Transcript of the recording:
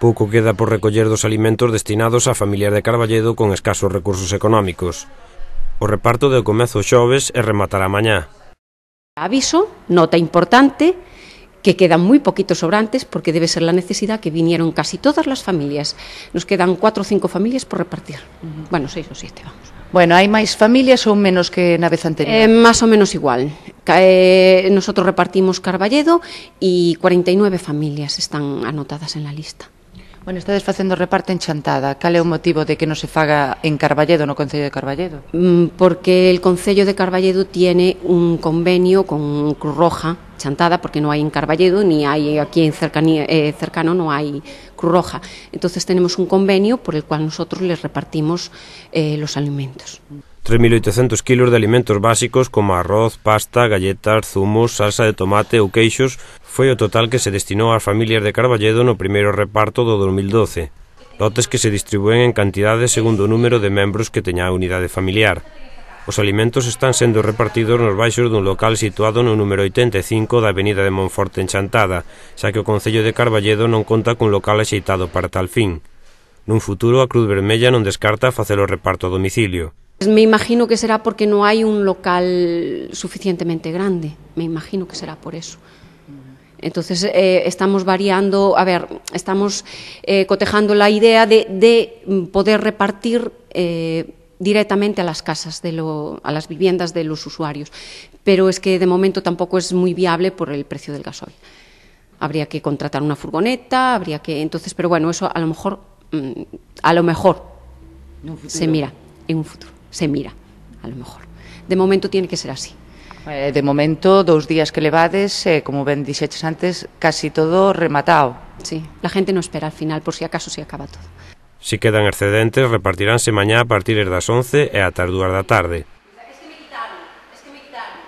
Pouco queda por recoller dos alimentos destinados a familias de Carballedo con escasos recursos económicos. O reparto de comezo xoves e rematará mañá. Aviso, nota importante, que quedan moi poquitos sobrantes porque debe ser la necesidad que vinieron casi todas las familias. Nos quedan cuatro ou cinco familias por repartir. Bueno, seis ou siete, vamos. Bueno, hai máis familias ou menos que na vez anterior? Eh, más ou menos igual. Eh, nosotros repartimos Carballedo e 49 familias están anotadas en la lista. Bueno, estades facendo reparte en Chantada. Cal é o motivo de que no se faga en Carballedo, no Concello de Carballedo? Mm, porque el Concello de Carballedo tiene un convenio con Cruz Roja, Chantada, porque no hay en Carballedo, ni hay aquí en cercanía, eh, cercano, no hay Cruz Roja. Entonces tenemos un convenio por el cual nosotros les repartimos eh, los alimentos. 3.800 kilos de alimentos básicos como arroz, pasta, galletas, zumos, salsa de tomate ou queixos foi o total que se destinou ás familias de Carballedo no primeiro reparto do 2012. Lotes que se distribúen en cantidades segundo o número de membros que teña a unidade familiar. Os alimentos están sendo repartidos nos baixos dun local situado no número 85 da avenida de Monforte en xa que o Concello de Carballedo non conta cun local axeitado para tal fin. Nun futuro, a Cruz Vermella non descarta facer o reparto a domicilio. Pues me imagino que será porque no hay un local suficientemente grande, me imagino que será por eso. Entonces, eh, estamos variando, a ver, estamos eh, cotejando la idea de, poder repartir eh, directamente a las casas, a las viviendas de los usuarios. Pero es que de momento tampoco es muy viable por el precio del gasoil. Habría que contratar una furgoneta, habría que. Entonces, pero bueno, eso a lo mejor, mm, a lo mejor se mira en un futuro. se mira, a lo mejor. De momento tiene que ser así. Eh, de momento, dous días que levades, eh, como ben dixeches antes, casi todo rematado. Sí, la gente no espera al final, por si acaso se acaba todo. Si quedan excedentes, repartiránse mañá a partir das 11 e a as da tarde. me quitaron, me quitaron.